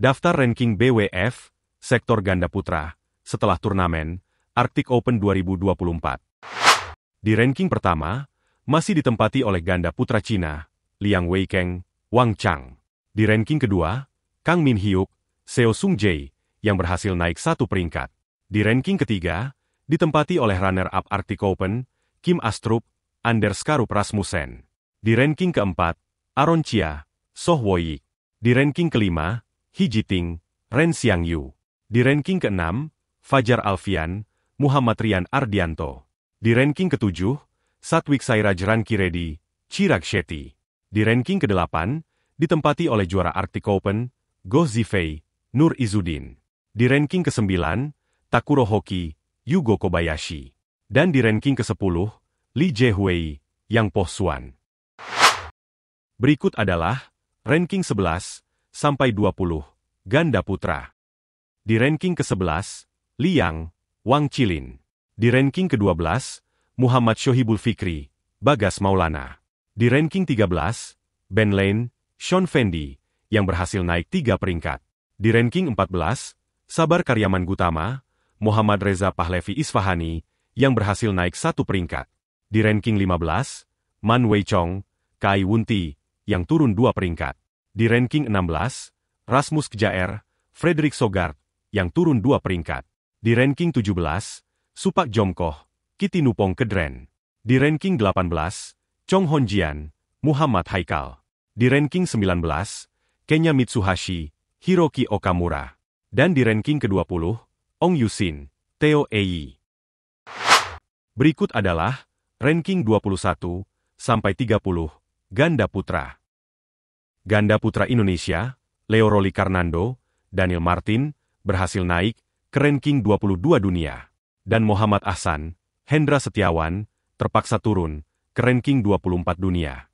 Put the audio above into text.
Daftar ranking BWF, sektor ganda putra, setelah turnamen Arctic Open 2024. Di ranking pertama, masih ditempati oleh ganda putra Cina, Liang Weikeng, Wang Chang. Di ranking kedua, Kang Min Hyuk, Seo Sung Jae, yang berhasil naik satu peringkat. Di ranking ketiga, ditempati oleh runner-up Arctic Open, Kim Astrup, Anders Karup Rasmussen. Di ranking keempat, Aron Chia, Soh Woyi. Di ranking kelima, Hijiting, Jiting, Ren Xiangyu. Di ranking ke-6, Fajar Alfian, Muhammad Rian Ardianto. Di ranking ke-7, Satwik Sairaj Rankiredi, Chirag Shetty. Di ranking ke-8, ditempati oleh juara Arctic Open, Goh Zifei, Nur Izudin. Di ranking ke-9, Takuro Hoki, Yugo Kobayashi. Dan di ranking ke-10, Li Jehui, Yang Poh Suan. Berikut adalah ranking 11, sampai 20, ganda putra. Di ranking ke-11, Liang, Wang Chilin. Di ranking ke-12, Muhammad Shohibul Fikri, Bagas Maulana. Di ranking 13, Ben Lane, Sean Fendi, yang berhasil naik tiga peringkat. Di ranking 14, Sabar Karyaman Gutama, Muhammad Reza Pahlevi Isfahani, yang berhasil naik satu peringkat. Di ranking 15, Man Wei Chong, Kai Wunti, yang turun dua peringkat. Di ranking 16, Rasmus Kjaer, Frederik Sogard, yang turun dua peringkat. Di ranking 17, Supak Jomkoh, Kiti Nupong Kedren. Di ranking 18, Chong Honjian, Muhammad Haikal. Di ranking 19, Kenya Mitsuhashi, Hiroki Okamura. Dan di ranking ke-20, Ong Yusin, Theo Ei. Berikut adalah ranking 21 sampai 30 ganda putra. Ganda putra Indonesia, Leo Roli Karnando, Daniel Martin, berhasil naik ke ranking 22 dunia. Dan Muhammad Ahsan, Hendra Setiawan, terpaksa turun ke ranking 24 dunia.